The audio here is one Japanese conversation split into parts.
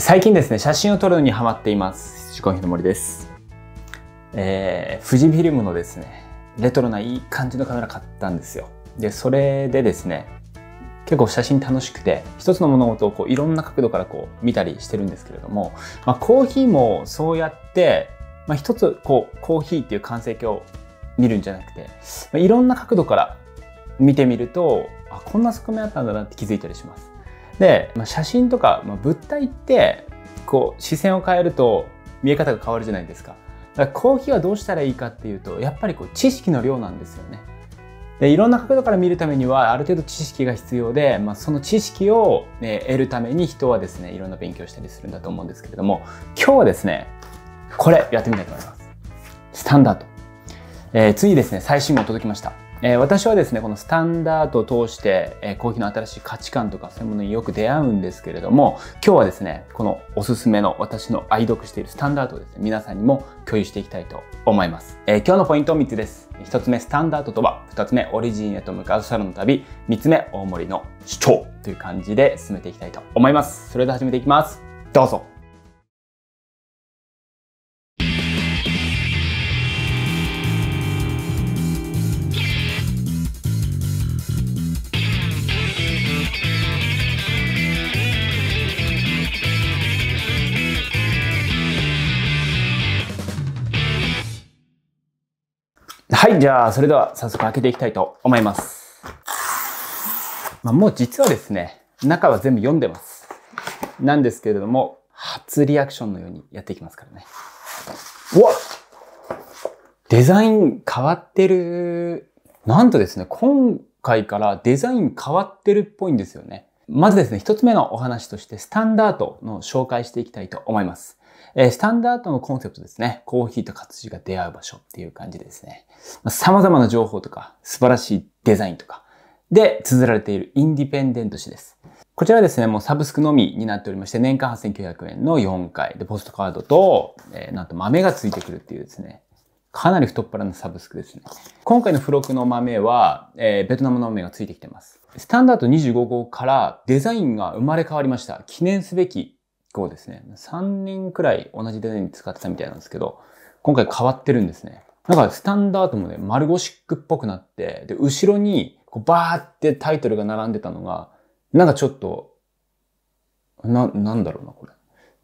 最近ですね、写真を撮るのにハマっています。主婚日の森です。えー、富士フィルムのですね、レトロないい感じのカメラ買ったんですよ。で、それでですね、結構写真楽しくて、一つの物事をこういろんな角度からこう見たりしてるんですけれども、まあ、コーヒーもそうやって、まあ、一つこうコーヒーっていう完成形を見るんじゃなくて、まあ、いろんな角度から見てみると、あ、こんな側面あったんだなって気づいたりします。で、まあ、写真とか、まあ、物体ってこう視線を変えると見え方が変わるじゃないですか。だからコーヒーはどうしたらいいかっていうとやっぱりこう知識の量なんですよね。でいろんな角度から見るためにはある程度知識が必要で、まあ、その知識を、ね、得るために人はですねいろんな勉強したりするんだと思うんですけれども今日はですねこれやってみたいと思います。スタンダード。えー、次ですね最新号届きました。えー、私はですねこのスタンダードを通して、えー、コーヒーの新しい価値観とかそういうものによく出会うんですけれども今日はですねこのおすすめの私の愛読しているスタンダードをですね皆さんにも共有していきたいと思います、えー、今日のポイント3つです1つ目スタンダードとは2つ目オリジンへと向かうサロンの旅3つ目大森の主張という感じで進めていきたいと思いますそれでは始めていきますどうぞはい、じゃあ、それでは早速開けていきたいと思います。まあ、もう実はですね、中は全部読んでます。なんですけれども、初リアクションのようにやっていきますからね。うわデザイン変わってる。なんとですね、今回からデザイン変わってるっぽいんですよね。まずですね、一つ目のお話として、スタンダードの紹介していきたいと思います。えー、スタンダードのコンセプトですね。コーヒーと活字が出会う場所っていう感じですね。まあ、様々な情報とか、素晴らしいデザインとか、で、綴られているインディペンデント誌です。こちらはですね、もうサブスクのみになっておりまして、年間8900円の4回、で、ポストカードと、えー、なんと豆がついてくるっていうですね、かなり太っ腹なサブスクですね。今回の付録の豆は、えー、ベトナムの豆がついてきてます。スタンダード25号からデザインが生まれ変わりました。記念すべき号ですね。3年くらい同じデザイン使ってたみたいなんですけど、今回変わってるんですね。なんかスタンダードもね、丸ゴシックっぽくなって、で、後ろにこうバーってタイトルが並んでたのが、なんかちょっと、な、なんだろうな、これ。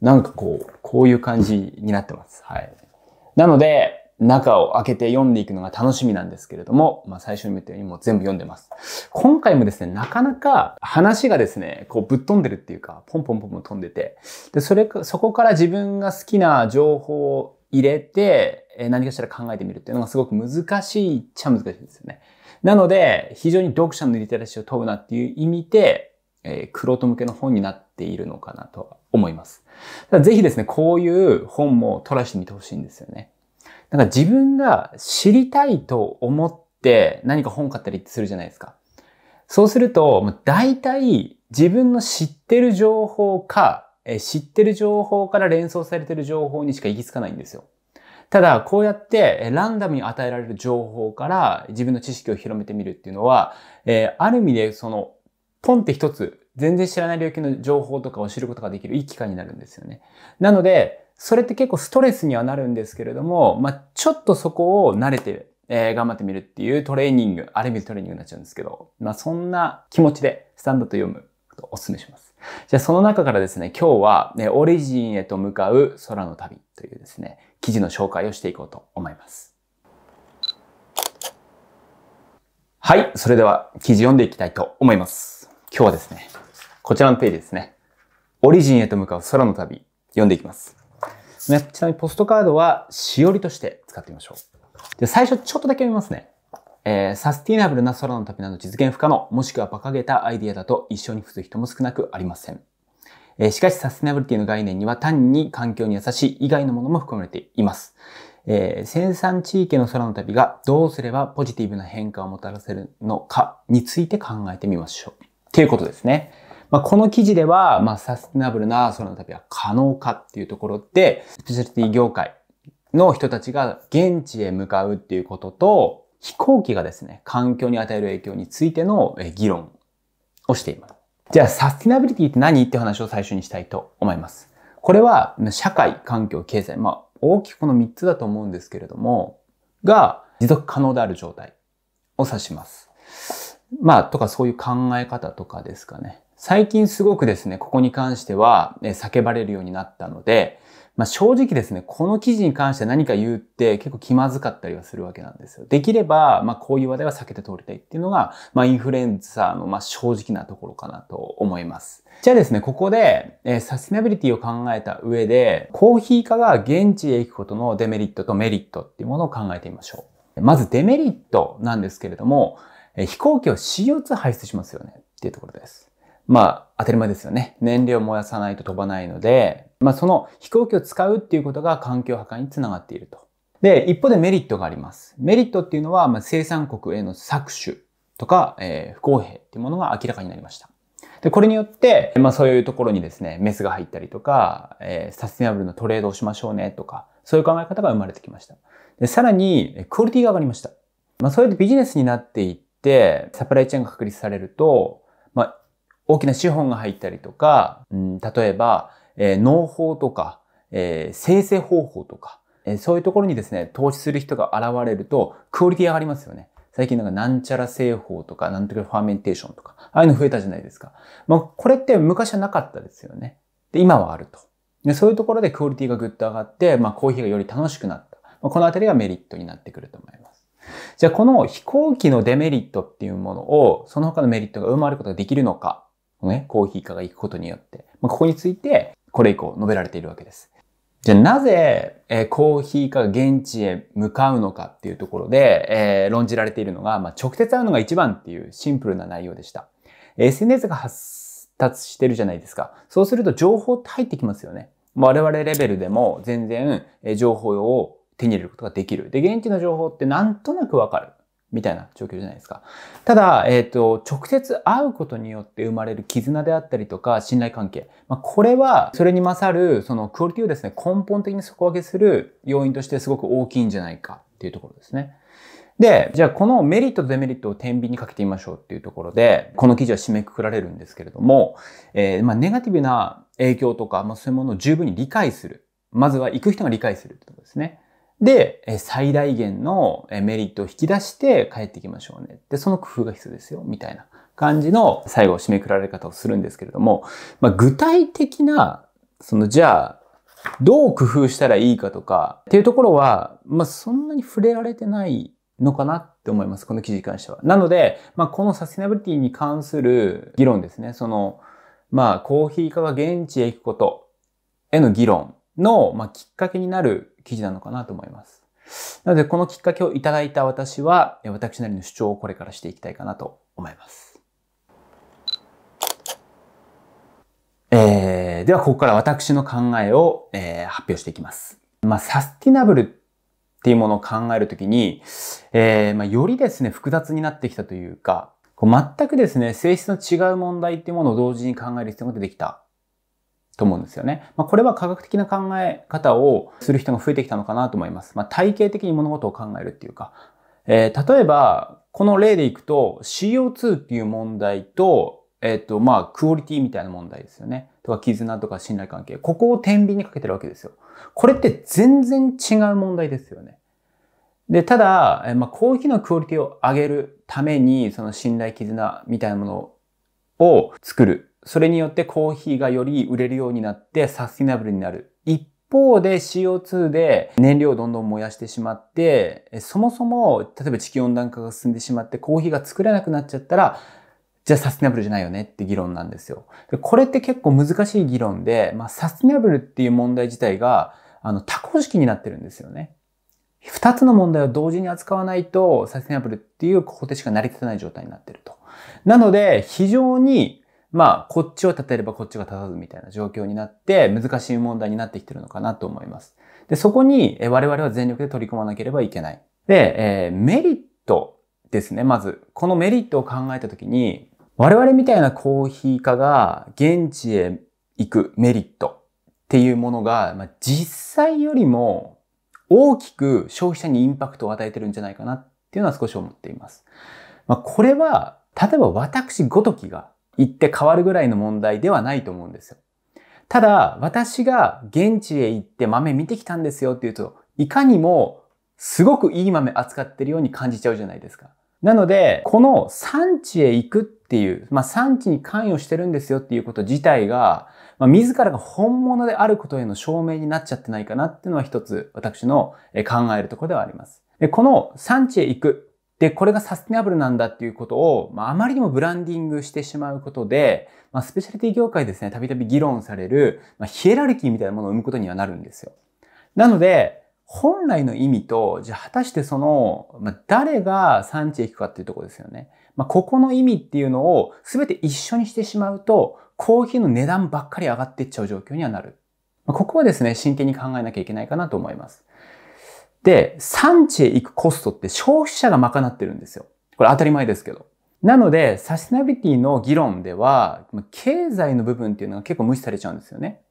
なんかこう、こういう感じになってます。はい。なので、中を開けて読んでいくのが楽しみなんですけれども、まあ、最初に見たようにもう全部読んでます。今回もですね、なかなか話がですね、こうぶっ飛んでるっていうか、ポンポンポンポン飛んでて、で、それか、そこから自分が好きな情報を入れて、何かしら考えてみるっていうのがすごく難しいっちゃ難しいですよね。なので、非常に読者のリテラシーを問うなっていう意味で、えー、クロート向けの本になっているのかなと思います。ぜひですね、こういう本も取らしてみてほしいんですよね。なんか自分が知りたいと思って何か本買ったりするじゃないですか。そうすると、大体自分の知ってる情報か、え知ってる情報から連想されてる情報にしか行き着かないんですよ。ただ、こうやって、ランダムに与えられる情報から自分の知識を広めてみるっていうのは、えある意味で、その、ポンって一つ、全然知らない領域の情報とかを知ることができるいい機会になるんですよね。なので、それって結構ストレスにはなるんですけれども、まあ、ちょっとそこを慣れて、えー、頑張ってみるっていうトレーニング、ある意味トレーニングになっちゃうんですけど、まあ、そんな気持ちでスタンドと読むことをお勧めします。じゃあその中からですね、今日は、ね、オリジンへと向かう空の旅というですね、記事の紹介をしていこうと思います。はい、それでは記事読んでいきたいと思います。今日はですね、こちらのページですね、オリジンへと向かう空の旅、読んでいきます。ね、ちなみにポストカードはしおりとして使ってみましょう。で最初ちょっとだけ読みますね。えー、サスティナブルな空の旅など実現不可能、もしくは馬鹿げたアイデアだと一緒に付す人も少なくありません。えー、しかしサスティナブリティの概念には単に環境に優しい以外のものも含まれています。えー、生産地域の空の旅がどうすればポジティブな変化をもたらせるのかについて考えてみましょう。っていうことですね。まあ、この記事では、まあ、サステナブルな空の旅は可能かっていうところで、スペシャリティ業界の人たちが現地へ向かうっていうことと、飛行機がですね、環境に与える影響についての議論をしています。じゃあ、サスティナビリティって何って話を最初にしたいと思います。これは、社会、環境、経済、まあ、大きくこの3つだと思うんですけれども、が、持続可能である状態を指します。まあ、とかそういう考え方とかですかね。最近すごくですね、ここに関しては、ね、叫ばれるようになったので、まあ、正直ですね、この記事に関して何か言うって結構気まずかったりはするわけなんですよ。できれば、まあ、こういう話題は避けて通りたいっていうのが、まあ、インフルエンサーの、まあ、正直なところかなと思います。じゃあですね、ここで、えー、サステナビリティを考えた上で、コーヒー化が現地へ行くことのデメリットとメリットっていうものを考えてみましょう。まずデメリットなんですけれども、えー、飛行機を CO2 排出しますよねっていうところです。まあ、当たり前ですよね。燃料を燃やさないと飛ばないので、まあ、その飛行機を使うっていうことが環境破壊につながっていると。で、一方でメリットがあります。メリットっていうのは、まあ、生産国への搾取とか、えー、不公平っていうものが明らかになりました。で、これによって、まあそういうところにですね、メスが入ったりとか、えー、サスティナブルなトレードをしましょうねとか、そういう考え方が生まれてきました。で、さらに、クオリティが上がりました。まあそうやってビジネスになっていって、サプライチェーンが確立されると、大きな資本が入ったりとか、うん、例えば、え農法とか、え生成方法とか、えそういうところにですね、投資する人が現れると、クオリティ上がりますよね。最近なんかなんちゃら製法とか、なんとかファーメンテーションとか、ああいうの増えたじゃないですか。まあ、これって昔はなかったですよね。で、今はあると。でそういうところでクオリティがぐっと上がって、まあ、コーヒーがより楽しくなった。まあ、このあたりがメリットになってくると思います。じゃあ、この飛行機のデメリットっていうものを、その他のメリットがまれることができるのかね、コーヒー化が行くことによって、まあ、ここについて、これ以降述べられているわけです。じゃあなぜ、えー、コーヒーが現地へ向かうのかっていうところで、えー、論じられているのが、まあ、直接会うのが一番っていうシンプルな内容でした。SNS が発達してるじゃないですか。そうすると情報って入ってきますよね。我々レベルでも全然情報を手に入れることができる。で、現地の情報ってなんとなくわかる。みたいな状況じゃないですか。ただ、えっ、ー、と、直接会うことによって生まれる絆であったりとか、信頼関係。まあ、これは、それに勝る、そのクオリティをですね、根本的に底上げする要因としてすごく大きいんじゃないかっていうところですね。で、じゃあこのメリットとデメリットを天秤にかけてみましょうっていうところで、この記事は締めくくられるんですけれども、えー、まあ、ネガティブな影響とか、まあ、そういうものを十分に理解する。まずは行く人が理解するってことですね。で、最大限のメリットを引き出して帰ってきましょうね。で、その工夫が必要ですよ、みたいな感じの最後締めくられ方をするんですけれども、まあ、具体的な、その、じゃあ、どう工夫したらいいかとか、っていうところは、まあ、そんなに触れられてないのかなって思います。この記事に関しては。なので、まあ、このサステナビリティに関する議論ですね。その、まあ、コーヒー化が現地へ行くことへの議論の、まあ、きっかけになる記事なのかなと思います。なので、このきっかけをいただいた私は、私なりの主張をこれからしていきたいかなと思います。えー、では、ここから私の考えを、えー、発表していきます。まあ、サスティナブルっていうものを考えるときに、えー、まあ、よりですね、複雑になってきたというか、こう全くですね、性質の違う問題っていうものを同時に考える必要が出てきたと思うんですよね。まあ、これは科学的な考え方をする人が増えてきたのかなと思います。まあ、体系的に物事を考えるっていうか、えー、例えば、この例でいくと CO2 っていう問題と、えっ、ー、と、まあ、クオリティみたいな問題ですよね。とか、絆とか信頼関係。ここを天秤にかけてるわけですよ。これって全然違う問題ですよね。で、ただ、えー、まあ、コーヒーのクオリティを上げるために、その信頼絆みたいなものを作るそれによってコーヒーがより売れるようになってサスティナブルになる。一方で CO2 で燃料をどんどん燃やしてしまって、そもそも例えば地球温暖化が進んでしまってコーヒーが作れなくなっちゃったら、じゃあサスティナブルじゃないよねって議論なんですよ。でこれって結構難しい議論で、まあ、サスティナブルっていう問題自体があの多項式になってるんですよね。二つの問題を同時に扱わないとサスティナブルっていう方程しか成り立たない状態になってると。なので非常にまあ、こっちを立てればこっちが立たずみたいな状況になって、難しい問題になってきてるのかなと思います。で、そこに我々は全力で取り組まなければいけない。で、えー、メリットですね、まず。このメリットを考えたときに、我々みたいなコーヒー家が現地へ行くメリットっていうものが、まあ、実際よりも大きく消費者にインパクトを与えてるんじゃないかなっていうのは少し思っています。まあ、これは、例えば私ごときが言って変わるぐらいの問題ではないと思うんですよ。ただ、私が現地へ行って豆見てきたんですよっていうと、いかにもすごくいい豆扱ってるように感じちゃうじゃないですか。なので、この産地へ行くっていう、まあ産地に関与してるんですよっていうこと自体が、まあ自らが本物であることへの証明になっちゃってないかなっていうのは一つ私の考えるところではあります。この産地へ行くで、これがサステナブルなんだっていうことを、まあ、あまりにもブランディングしてしまうことで、まあ、スペシャリティ業界ですね、たびたび議論される、まあ、ヒエラルキーみたいなものを生むことにはなるんですよ。なので、本来の意味と、じゃあ果たしてその、まあ、誰が産地へ行くかっていうところですよね。まあ、ここの意味っていうのを全て一緒にしてしまうと、コーヒーの値段ばっかり上がっていっちゃう状況にはなる。まあ、ここはですね、真剣に考えなきゃいけないかなと思います。で、産地へ行くコストって消費者が賄ってるんですよ。これ当たり前ですけど。なので、サステナビリティの議論では、経済の部分っていうのが結構無視されちゃうんですよね。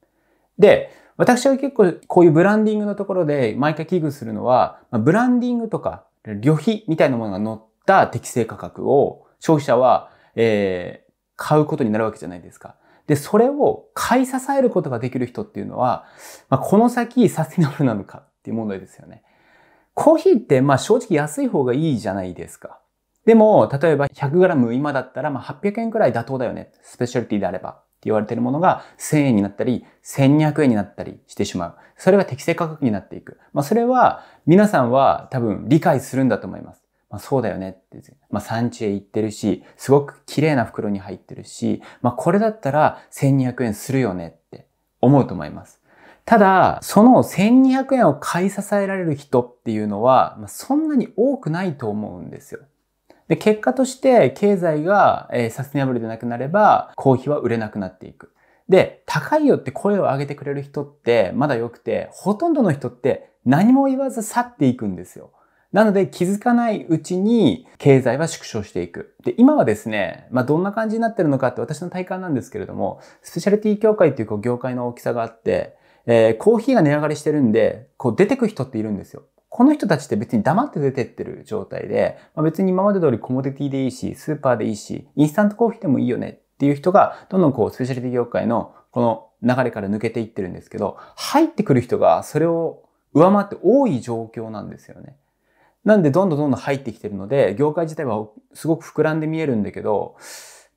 で、私は結構こういうブランディングのところで毎回危惧するのは、ブランディングとか旅費みたいなものが載った適正価格を消費者は、えー、買うことになるわけじゃないですか。で、それを買い支えることができる人っていうのは、まあ、この先サステナブルなのかっていう問題ですよね。コーヒーってまあ正直安い方がいいじゃないですか。でも、例えば 100g 今だったらまあ800円くらい妥当だよね。スペシャルティであれば。って言われてるものが1000円になったり、1200円になったりしてしまう。それが適正価格になっていく。まあそれは皆さんは多分理解するんだと思います。まあそうだよねって。まあ産地へ行ってるし、すごく綺麗な袋に入ってるし、まあこれだったら1200円するよねって思うと思います。ただ、その1200円を買い支えられる人っていうのは、そんなに多くないと思うんですよ。で、結果として経済が、えサステナブルでなくなれば、コーヒーは売れなくなっていく。で、高いよって声を上げてくれる人ってまだ良くて、ほとんどの人って何も言わず去っていくんですよ。なので気づかないうちに経済は縮小していく。で、今はですね、まあ、どんな感じになってるのかって私の体感なんですけれども、スペシャリティ協会っていう業界の大きさがあって、えー、コーヒーが値上がりしてるんで、こう出てく人っているんですよ。この人たちって別に黙って出てってる状態で、まあ、別に今まで通りコモディティでいいし、スーパーでいいし、インスタントコーヒーでもいいよねっていう人が、どんどんこうスペシャリティ業界のこの流れから抜けていってるんですけど、入ってくる人がそれを上回って多い状況なんですよね。なんでどんどんどんどん入ってきてるので、業界自体はすごく膨らんで見えるんだけど、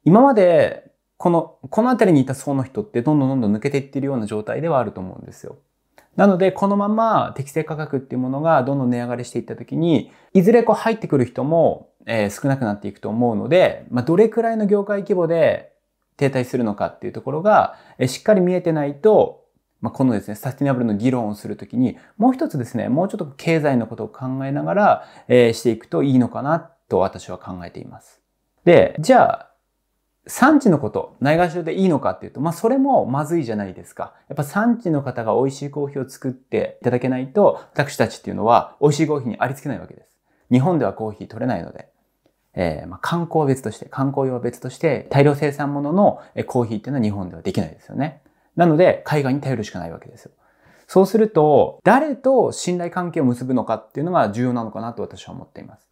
今までこの、この辺りにいた層の人ってどんどんどんどん抜けていってるような状態ではあると思うんですよ。なので、このまま適正価格っていうものがどんどん値上がりしていったときに、いずれこう入ってくる人も、え少なくなっていくと思うので、まあ、どれくらいの業界規模で停滞するのかっていうところが、えしっかり見えてないと、まあ、このですね、サスティナブルの議論をするときに、もう一つですね、もうちょっと経済のことを考えながら、えしていくといいのかなと私は考えています。で、じゃあ、産地のこと、ないがしろでいいのかっていうと、まあそれもまずいじゃないですか。やっぱ産地の方が美味しいコーヒーを作っていただけないと、私たちっていうのは美味しいコーヒーにありつけないわけです。日本ではコーヒー取れないので。えー、まあ観光は別として、観光用は別として、大量生産もののコーヒーっていうのは日本ではできないですよね。なので、海外に頼るしかないわけですよ。そうすると、誰と信頼関係を結ぶのかっていうのが重要なのかなと私は思っています。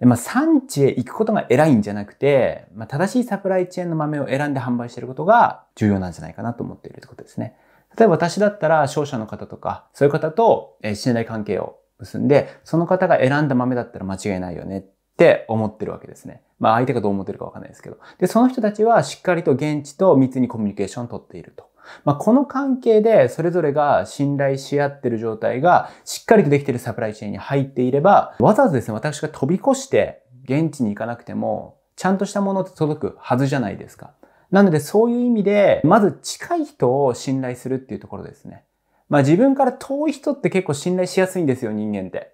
まあ、産地へ行くことが偉いんじゃなくて、まあ、正しいサプライチェーンの豆を選んで販売していることが重要なんじゃないかなと思っているということですね。例えば私だったら商社の方とか、そういう方と信頼関係を結んで、その方が選んだ豆だったら間違いないよねって思ってるわけですね。まあ相手がどう思ってるかわかんないですけど。で、その人たちはしっかりと現地と密にコミュニケーションをとっていると。まあ、この関係でそれぞれが信頼し合ってる状態がしっかりとできてるサプライチェーンに入っていれば、わざわざですね、私が飛び越して現地に行かなくても、ちゃんとしたものって届くはずじゃないですか。なのでそういう意味で、まず近い人を信頼するっていうところですね。まあ自分から遠い人って結構信頼しやすいんですよ、人間って。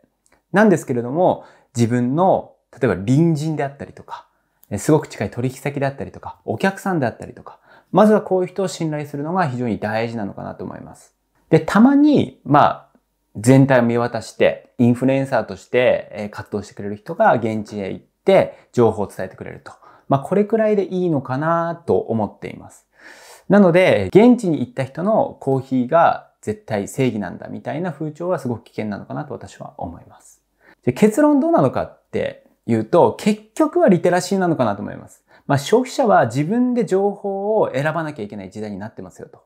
なんですけれども、自分の、例えば隣人であったりとか、すごく近い取引先であったりとか、お客さんであったりとか、まずはこういう人を信頼するのが非常に大事なのかなと思います。で、たまに、まあ、全体を見渡して、インフルエンサーとして活動してくれる人が現地へ行って、情報を伝えてくれると。まあ、これくらいでいいのかなと思っています。なので、現地に行った人のコーヒーが絶対正義なんだみたいな風潮はすごく危険なのかなと私は思います。結論どうなのかっていうと、結局はリテラシーなのかなと思います。まあ、消費者は自分で情報を選ばなきゃいけない時代になってますよと。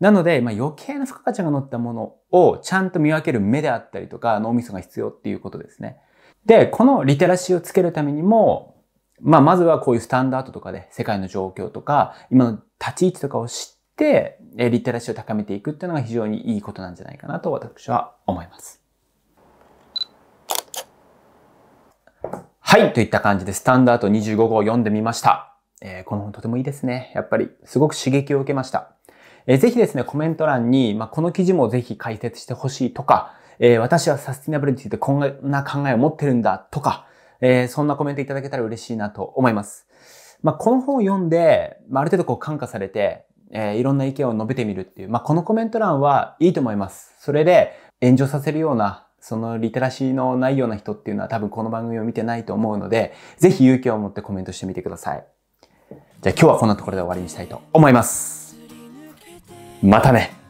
なので、まあ、余計な付加価値が乗ったものをちゃんと見分ける目であったりとか脳みそが必要っていうことですね。で、このリテラシーをつけるためにも、まあ、まずはこういうスタンダードとかで世界の状況とか、今の立ち位置とかを知って、リテラシーを高めていくっていうのが非常にいいことなんじゃないかなと私は思います。はい、といった感じでスタンダード25号を読んでみました。えー、この本とてもいいですね。やっぱりすごく刺激を受けました。えー、ぜひですね、コメント欄に、まあ、この記事もぜひ解説してほしいとか、えー、私はサスティナブルについてこんな考えを持ってるんだとか、えー、そんなコメントいただけたら嬉しいなと思います。まあ、この本を読んで、まあ、ある程度こう感化されて、えー、いろんな意見を述べてみるっていう、まあ、このコメント欄はいいと思います。それで炎上させるようなそのリテラシーのないような人っていうのは多分この番組を見てないと思うので、ぜひ勇気を持ってコメントしてみてください。じゃあ今日はこんなところで終わりにしたいと思います。またね